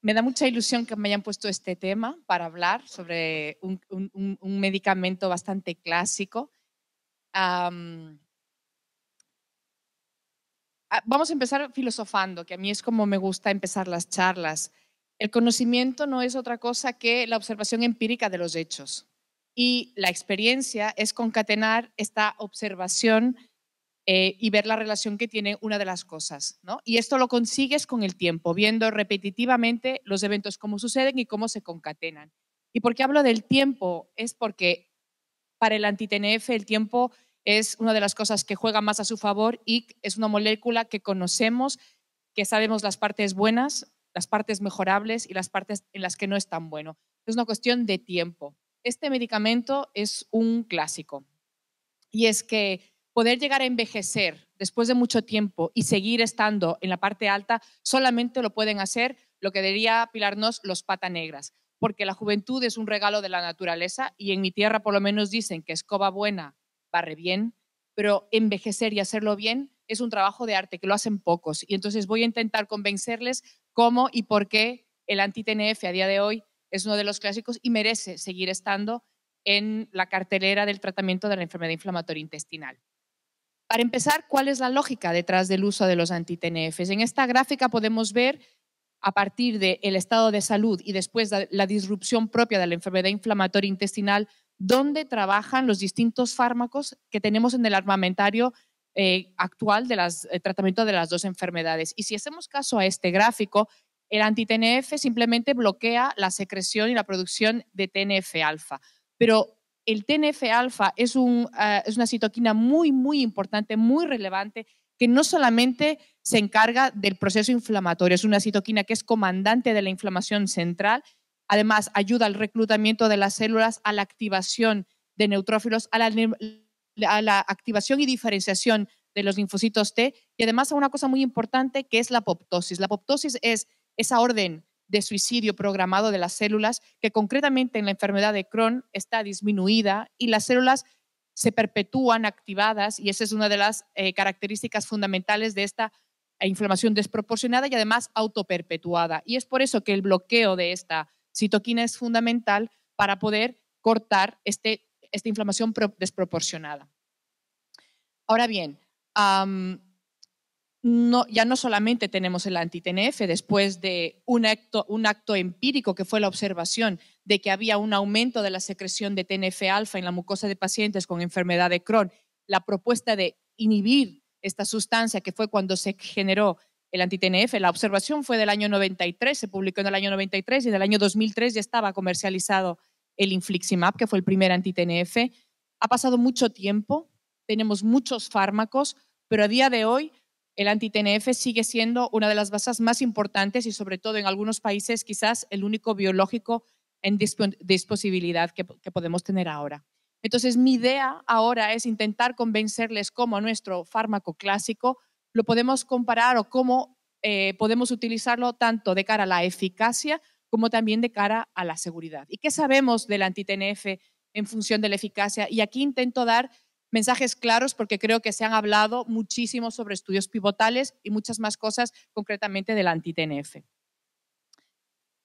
Me da mucha ilusión que me hayan puesto este tema para hablar sobre un, medicamento bastante clásico. Ah, vamos a empezar filosofando, que a mí es como me gusta empezar las charlas. El conocimiento no es otra cosa que la observación empírica de los hechos. Y la experiencia es concatenar esta observación eh, y ver la relación que tiene una de las cosas. Y esto lo consigues con el tiempo, viendo repetitivamente los eventos cómo suceden y cómo se concatenan. ¿Y por qué hablo del tiempo? Es porque para el anti el tiempo es una de las cosas que juega más a su favor y es una molécula que conocemos, que sabemos las partes buenas, las partes mejorables y las partes en las que no es tan bueno. Es una cuestión de tiempo. Este medicamento es un clásico. Y es que poder llegar a envejecer después de mucho tiempo y seguir estando en la parte alta, solamente lo pueden hacer lo que diría Pilarnos los pata negras, porque la juventud es un regalo de la naturaleza y en mi tierra por lo menos dicen que escoba buena barre bien, pero envejecer y hacerlo bien es un trabajo de arte que lo hacen pocos y entonces voy a intentar convencerles cómo y por qué el antitnf a día de hoy es uno de los clásicos y merece seguir estando en la cartelera del tratamiento de la enfermedad inflamatoria intestinal. Para empezar, ¿cuál es la lógica detrás del uso de los anti En esta gráfica podemos ver a partir del estado de salud y después de la disrupción propia de la enfermedad inflamatoria intestinal, dónde trabajan los distintos fármacos que tenemos en el armamentario eh, actual de eh, tratamiento de las dos enfermedades. Y si hacemos caso a este gráfico, el anti-TNF simplemente bloquea la secreción y la producción de TNF-alfa. Pero el TNF-alfa eh, es, una citoquina muy, muy importante, muy relevante, que no solamente se encarga del proceso inflamatorio, es una citoquina que es comandante de la inflamación central, además ayuda al reclutamiento de las células, a la activación de neutrófilos, a la activación y diferenciación de los linfocitos T y además a una cosa muy importante que es la apoptosis. La apoptosis es esa orden de suicidio programado de las células, que concretamente en la enfermedad de Crohn está disminuida y las células se perpetúan activadas y esa es una de las eh, características fundamentales de esta inflamación desproporcionada y además autoperpetuada. Y es por eso que el bloqueo de esta citoquina es fundamental para poder cortar este, esta inflamación desproporcionada. Ahora bien, ya no solamente tenemos el antitnf, después de un acto, un acto empírico que fue la observación de que había un aumento de la secreción de TNF-alfa en la mucosa de pacientes con enfermedad de Crohn, la propuesta de inhibir esta sustancia, que fue cuando se generó el antitnf, la observación fue del año 93, se publicó en el año 93 y en el año 2003 ya estaba comercializado el infliximab, que fue el primer antitnf. Ha pasado mucho tiempo, tenemos muchos fármacos, pero a día de hoy el antitnf sigue siendo una de las bases más importantes y sobre todo en algunos países quizás el único biológico en que, podemos tener ahora. Entonces, mi idea ahora es intentar convencerles cómo nuestro fármaco clásico lo podemos comparar o cómo eh, podemos utilizarlo tanto de cara a la eficacia como también de cara a la seguridad. ¿Y qué sabemos del antitnf en función de la eficacia? Y aquí intento dar mensajes claros porque creo que se han hablado muchísimo sobre estudios pivotales y muchas más cosas, concretamente del anti-TNF.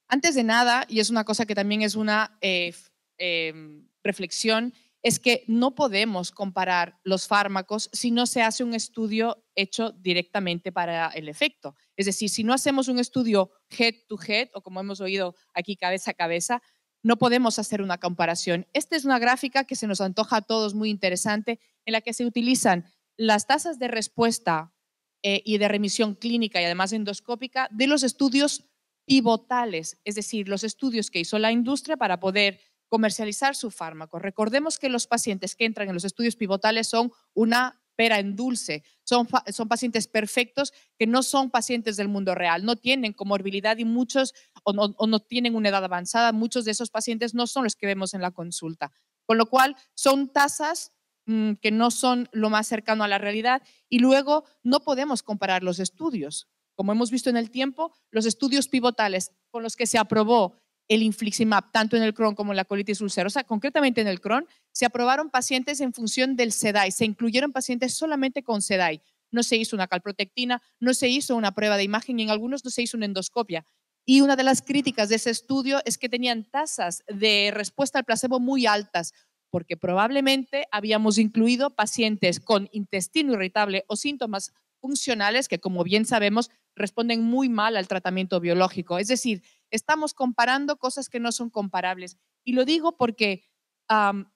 Antes de nada, y es una cosa que también es una eh, eh, reflexión, es que no podemos comparar los fármacos si no se hace un estudio hecho directamente para el efecto. Es decir, si no hacemos un estudio head to head o como hemos oído aquí cabeza a cabeza, no podemos hacer una comparación. Esta es una gráfica que se nos antoja a todos muy interesante, en la que se utilizan las tasas de respuesta eh, y de remisión clínica y además endoscópica de los estudios pivotales, es decir, los estudios que hizo la industria para poder comercializar su fármaco. Recordemos que los pacientes que entran en los estudios pivotales son una pera, en dulce. Son, pacientes perfectos que no son pacientes del mundo real, no tienen comorbilidad y muchos o no, tienen una edad avanzada. Muchos de esos pacientes no son los que vemos en la consulta. Con lo cual, son tasas mm, que no son lo más cercano a la realidad y luego no podemos comparar los estudios. Como hemos visto en el tiempo, los estudios pivotales con los que se aprobó el infliximab, tanto en el Crohn como en la colitis ulcerosa, concretamente en el Crohn, se aprobaron pacientes en función del SEDAI, se incluyeron pacientes solamente con SEDAI. No se hizo una calprotectina, no se hizo una prueba de imagen y en algunos no se hizo una endoscopia. Y una de las críticas de ese estudio es que tenían tasas de respuesta al placebo muy altas, porque probablemente habíamos incluido pacientes con intestino irritable o síntomas funcionales que, como bien sabemos, responden muy mal al tratamiento biológico. Es decir, Estamos comparando cosas que no son comparables. Y lo digo porque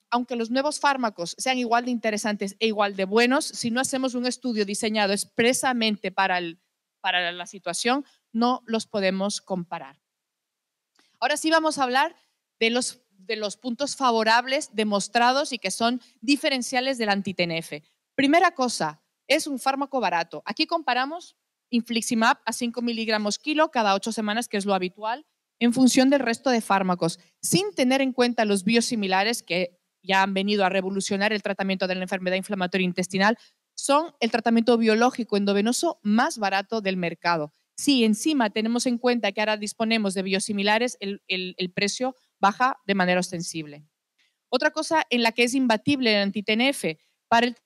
aunque los nuevos fármacos sean igual de interesantes e igual de buenos, si no hacemos un estudio diseñado expresamente para, para la situación, no los podemos comparar. Ahora sí vamos a hablar de los, de los puntos favorables demostrados y que son diferenciales del tnf Primera cosa, es un fármaco barato. Aquí comparamos infliximab a 5 miligramos kilo cada 8 semanas, que es lo habitual, en función del resto de fármacos, sin tener en cuenta los biosimilares que ya han venido a revolucionar el tratamiento de la enfermedad inflamatoria intestinal, son el tratamiento biológico endovenoso más barato del mercado. Si encima tenemos en cuenta que ahora disponemos de biosimilares, el, precio baja de manera ostensible. Otra cosa en la que es imbatible el antitNF para el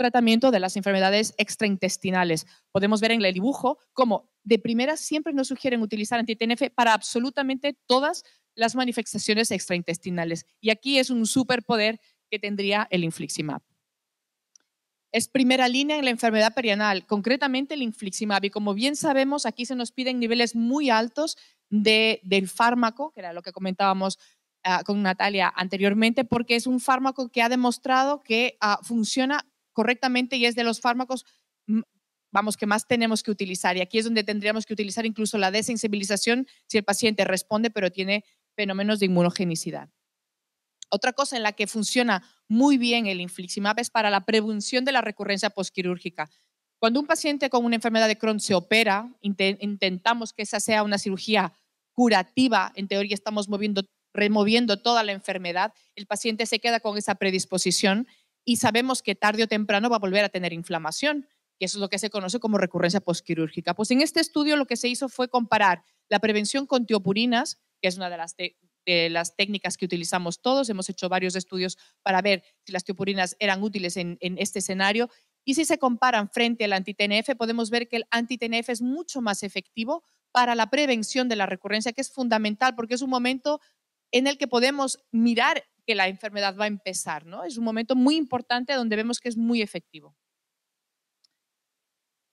tratamiento de las enfermedades extraintestinales. Podemos ver en el dibujo cómo de primera siempre nos sugieren utilizar anti-TNF para absolutamente todas las manifestaciones extraintestinales. Y aquí es un superpoder que tendría el infliximab. Es primera línea en la enfermedad perianal, concretamente el infliximab. Y como bien sabemos, aquí se nos piden niveles muy altos de, del fármaco, que era lo que comentábamos ah, con Natalia anteriormente, porque es un fármaco que ha demostrado que ah, funciona correctamente y es de los fármacos, vamos, que más tenemos que utilizar. Y aquí es donde tendríamos que utilizar incluso la desensibilización si el paciente responde pero tiene fenómenos de inmunogenicidad. Otra cosa en la que funciona muy bien el infliximab es para la prevención de la recurrencia posquirúrgica. Cuando un paciente con una enfermedad de Crohn se opera, intentamos que esa sea una cirugía curativa, en teoría estamos moviendo, removiendo toda la enfermedad, el paciente se queda con esa predisposición y sabemos que tarde o temprano va a volver a tener inflamación, que eso es lo que se conoce como recurrencia posquirúrgica. Pues en este estudio lo que se hizo fue comparar la prevención con tiopurinas, que es una de las, técnicas que utilizamos todos. Hemos hecho varios estudios para ver si las tiopurinas eran útiles en, este escenario. Y si se comparan frente al antitnf, podemos ver que el antitnf es mucho más efectivo para la prevención de la recurrencia, que es fundamental porque es un momento en el que podemos mirar la enfermedad va a empezar. ¿no? Es un momento muy importante donde vemos que es muy efectivo.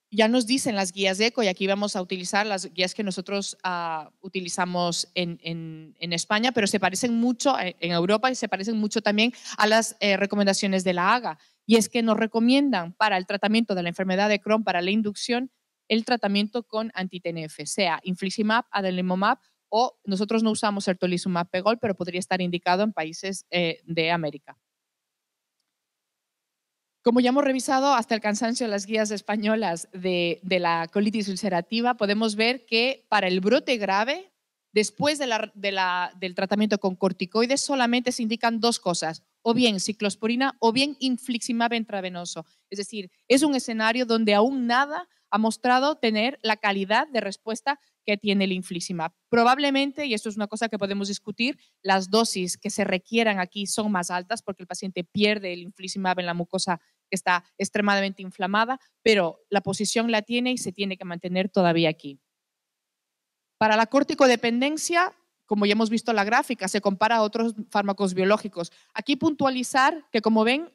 Ya nos dicen las guías de eco, y aquí vamos a utilizar las guías que nosotros ah, utilizamos en, España, pero se parecen mucho eh, en Europa y se parecen mucho también a las eh, recomendaciones de la AGA. Y es que nos recomiendan para el tratamiento de la enfermedad de Crohn, para la inducción, el tratamiento con antitenef, sea infliximab, adalimumab o nosotros no usamos certolizumab pegol, pero podría estar indicado en países eh, de América. Como ya hemos revisado hasta el cansancio las guías españolas de, la colitis ulcerativa, podemos ver que para el brote grave, después del tratamiento con corticoides, solamente se indican dos cosas, o bien ciclosporina o bien infliximab intravenoso. Es decir, es un escenario donde aún nada ha mostrado tener la calidad de respuesta que tiene el infliximab Probablemente, y esto es una cosa que podemos discutir, las dosis que se requieran aquí son más altas porque el paciente pierde el infliximab en la mucosa que está extremadamente inflamada, pero la posición la tiene y se tiene que mantener todavía aquí. Para la corticodependencia, como ya hemos visto en la gráfica, se compara a otros fármacos biológicos. Aquí puntualizar que, como ven,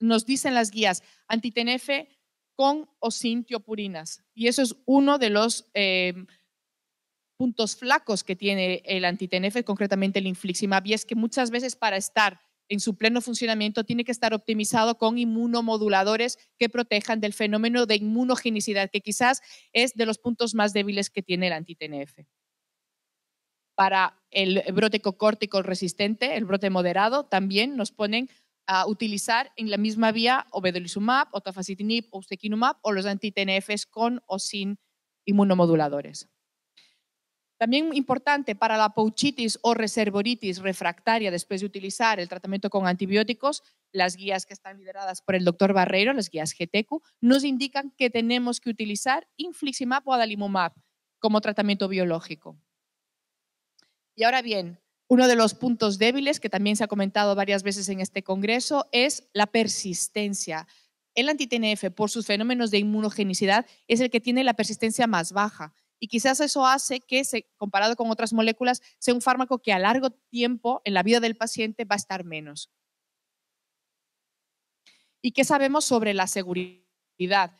nos dicen las guías antitenefe con o sin tiopurinas. Y eso es uno de los... Eh, puntos flacos que tiene el anti-TNF, concretamente el infliximab, y es que muchas veces para estar en su pleno funcionamiento tiene que estar optimizado con inmunomoduladores que protejan del fenómeno de inmunogenicidad, que quizás es de los puntos más débiles que tiene el antiTNF. Para el brote cocórtico resistente, el brote moderado, también nos ponen a utilizar en la misma vía o obedolizumab, o ustekinumab o los antitenefes con o sin inmunomoduladores. También importante para la pouchitis o reservoritis refractaria después de utilizar el tratamiento con antibióticos, las guías que están lideradas por el doctor Barreiro, las guías GTQ, e nos indican que tenemos que utilizar infliximab o adalimumab como tratamiento biológico. Y ahora bien, uno de los puntos débiles que también se ha comentado varias veces en este congreso es la persistencia. El anti por sus fenómenos de inmunogenicidad, es el que tiene la persistencia más baja y quizás eso hace que, comparado con otras moléculas, sea un fármaco que a largo tiempo en la vida del paciente va a estar menos. ¿Y qué sabemos sobre la seguridad?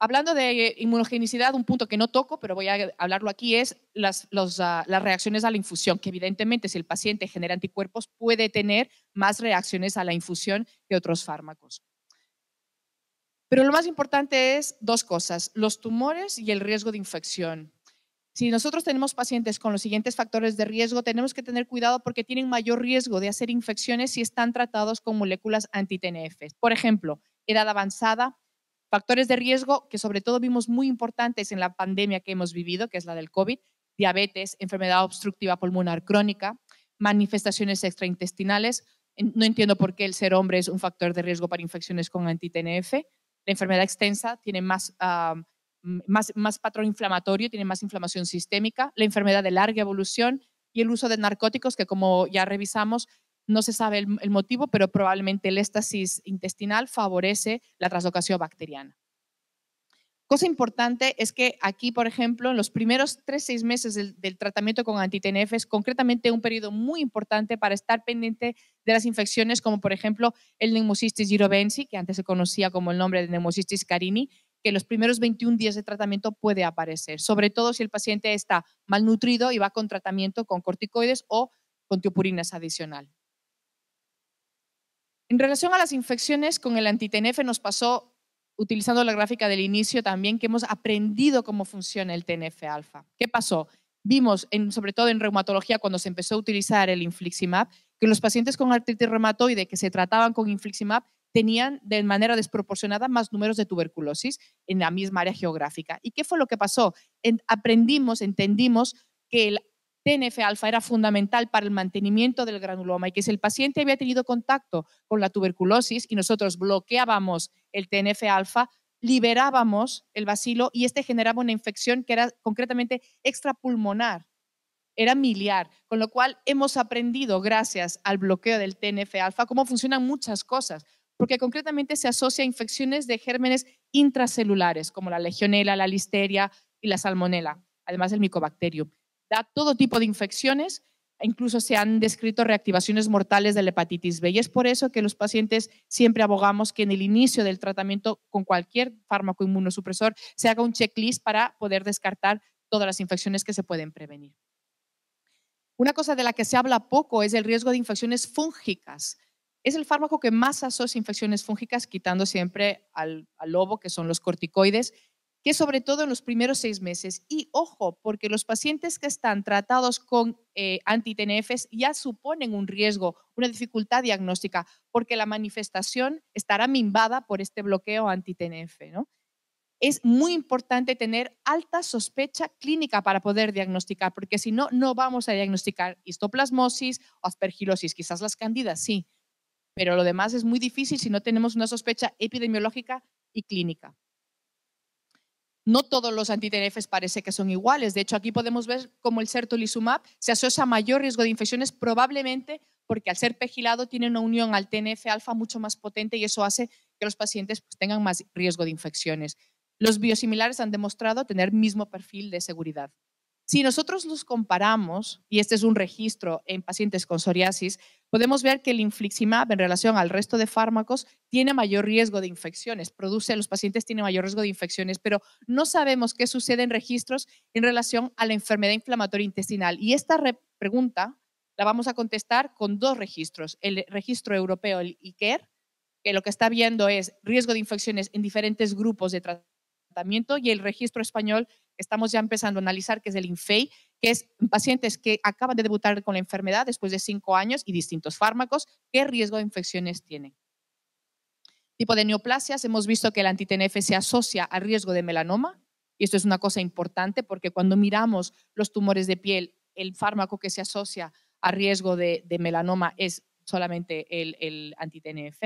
Hablando de inmunogenicidad, un punto que no toco, pero voy a hablarlo aquí, es las, ah, las reacciones a la infusión, que evidentemente si el paciente genera anticuerpos puede tener más reacciones a la infusión que otros fármacos. Pero lo más importante es dos cosas, los tumores y el riesgo de infección. Si nosotros tenemos pacientes con los siguientes factores de riesgo, tenemos que tener cuidado porque tienen mayor riesgo de hacer infecciones si están tratados con moléculas anti-TNF. Por ejemplo, edad avanzada, factores de riesgo que sobre todo vimos muy importantes en la pandemia que hemos vivido, que es la del COVID, diabetes, enfermedad obstructiva pulmonar crónica, manifestaciones extraintestinales. No entiendo por qué el ser hombre es un factor de riesgo para infecciones con anti-TNF. La enfermedad extensa tiene más... Ah, más, más patrón inflamatorio, tienen más inflamación sistémica, la enfermedad de larga evolución y el uso de narcóticos, que como ya revisamos, no se sabe el, motivo, pero probablemente el éxtasis intestinal favorece la traslocación bacteriana. Cosa importante es que aquí, por ejemplo, en los primeros 3-6 meses del, tratamiento con antitenefes concretamente un periodo muy importante para estar pendiente de las infecciones como, por ejemplo, el neumocistis girobensi, que antes se conocía como el nombre de neumocistis carini, que los primeros 21 días de tratamiento puede aparecer, sobre todo si el paciente está malnutrido y va con tratamiento con corticoides o con tiopurinas adicional. En relación a las infecciones, con el anti-TNF nos pasó, utilizando la gráfica del inicio también, que hemos aprendido cómo funciona el TNF alfa. ¿Qué pasó? Vimos, sobre todo en reumatología, cuando se empezó a utilizar el infliximab, que los pacientes con artritis reumatoide que se trataban con infliximab tenían de manera desproporcionada más números de tuberculosis en la misma área geográfica. ¿Y qué fue lo que pasó? aprendimos, entendimos que el TNF-alfa era fundamental para el mantenimiento del granuloma y que si el paciente había tenido contacto con la tuberculosis y nosotros bloqueábamos el TNF-alfa, liberábamos el bacilo y este generaba una infección que era concretamente extrapulmonar, era miliar, con lo cual hemos aprendido gracias al bloqueo del TNF-alfa cómo funcionan muchas cosas, porque concretamente se asocia a infecciones de gérmenes intracelulares, como la legionela, la listeria y la salmonela, además del micobacterium. Da todo tipo de infecciones, e incluso se han descrito reactivaciones mortales de la hepatitis B. Y es por eso que los pacientes siempre abogamos que en el inicio del tratamiento con cualquier fármaco inmunosupresor se haga un checklist para poder descartar todas las infecciones que se pueden prevenir. Una cosa de la que se habla poco es el riesgo de infecciones fúngicas. Es el fármaco que más asocia infecciones fúngicas, quitando siempre al, lobo, que son los corticoides, que sobre todo en los primeros seis meses. Y ojo, porque los pacientes que están tratados con eh, antitenefes ya suponen un riesgo, una dificultad diagnóstica, porque la manifestación estará mimbada por este bloqueo anti Es muy importante tener alta sospecha clínica para poder diagnosticar, porque si no, no vamos a diagnosticar histoplasmosis o aspergilosis, quizás las candidas sí, pero lo demás es muy difícil si no tenemos una sospecha epidemiológica y clínica. No todos los antitnf parece que son iguales. De hecho, aquí podemos ver cómo el sertolizumab se asocia a mayor riesgo de infecciones, probablemente porque al ser pegilado tiene una unión al TNF alfa mucho más potente y eso hace que los pacientes pues, tengan más riesgo de infecciones. Los biosimilares han demostrado tener mismo perfil de seguridad. Si nosotros los comparamos, y este es un registro en pacientes con psoriasis, podemos ver que el infliximab en relación al resto de fármacos tiene mayor riesgo de infecciones, produce, los pacientes tienen mayor riesgo de infecciones, pero no sabemos qué sucede en registros en relación a la enfermedad inflamatoria intestinal. Y esta pregunta la vamos a contestar con dos registros, el registro europeo, el ICARE, que lo que está viendo es riesgo de infecciones en diferentes grupos de tratamiento y el registro español estamos ya empezando a analizar, que es el INFEI, que es pacientes que acaban de debutar con la enfermedad después de cinco años y distintos fármacos, qué riesgo de infecciones tienen. Tipo de neoplasias, hemos visto que el antitNF se asocia al riesgo de melanoma, y esto es una cosa importante porque cuando miramos los tumores de piel, el fármaco que se asocia a riesgo de, melanoma es solamente el, el antitNF.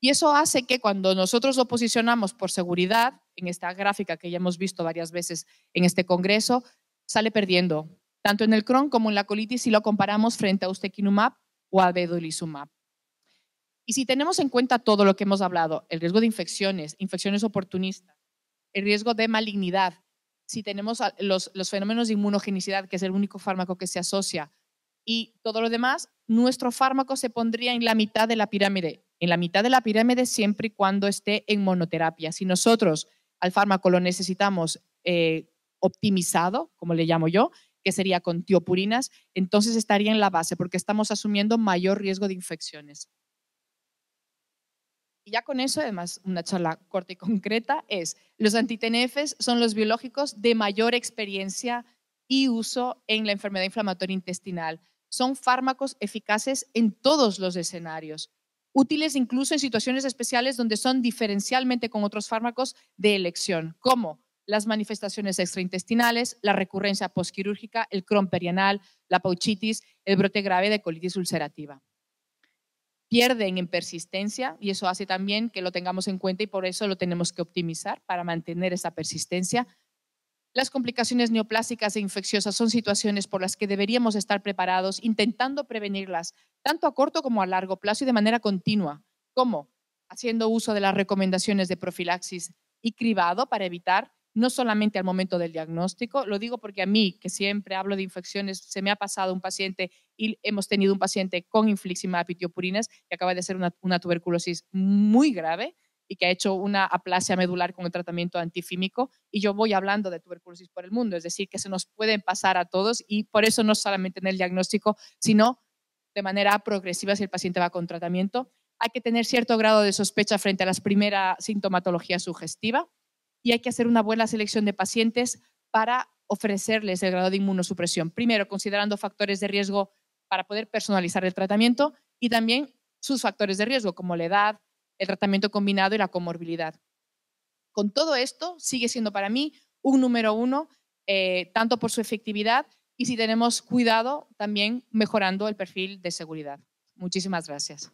Y eso hace que cuando nosotros lo posicionamos por seguridad, en esta gráfica que ya hemos visto varias veces en este Congreso, sale perdiendo, tanto en el cron como en la colitis si lo comparamos frente a ustekinumab o a vedolizumab. Y si tenemos en cuenta todo lo que hemos hablado, el riesgo de infecciones, infecciones oportunistas, el riesgo de malignidad, si tenemos los fenómenos de inmunogenicidad, que es el único fármaco que se asocia, y todo lo demás, nuestro fármaco se pondría en la mitad de la pirámide en la mitad de la pirámide siempre y cuando esté en monoterapia. Si nosotros al fármaco lo necesitamos eh, optimizado, como le llamo yo, que sería con tiopurinas, entonces estaría en la base porque estamos asumiendo mayor riesgo de infecciones. Y ya con eso, además, una charla corta y concreta es, los antitenefes son los biológicos de mayor experiencia y uso en la enfermedad inflamatoria intestinal. Son fármacos eficaces en todos los escenarios útiles incluso en situaciones especiales donde son diferencialmente con otros fármacos de elección, como las manifestaciones extraintestinales, la recurrencia posquirúrgica, el crohn perianal, la pauchitis, el brote grave de colitis ulcerativa. Pierden en persistencia y eso hace también que lo tengamos en cuenta y por eso lo tenemos que optimizar para mantener esa persistencia las complicaciones neoplásicas e infecciosas son situaciones por las que deberíamos estar preparados, intentando prevenirlas, tanto a corto como a largo plazo y de manera continua. como Haciendo uso de las recomendaciones de profilaxis y cribado para evitar no solamente al momento del diagnóstico, lo digo porque a mí, que siempre hablo de infecciones, se me ha pasado un paciente y hemos tenido un paciente con infliximab tiopurinas que acaba de ser una tuberculosis muy grave, y que ha hecho una aplasia medular con el tratamiento antifímico. Y yo voy hablando de tuberculosis por el mundo, es decir, que se nos pueden pasar a todos y por eso no solamente en el diagnóstico, sino de manera progresiva si el paciente va con tratamiento. Hay que tener cierto grado de sospecha frente a las primeras sintomatología sugestiva y hay que hacer una buena selección de pacientes para ofrecerles el grado de inmunosupresión. Primero, considerando factores de riesgo para poder personalizar el tratamiento y también sus factores de riesgo, como la edad, el tratamiento combinado y la comorbilidad. Con todo esto, sigue siendo para mí un número uno, eh, tanto por su efectividad y si tenemos cuidado, también mejorando el perfil de seguridad. Muchísimas gracias.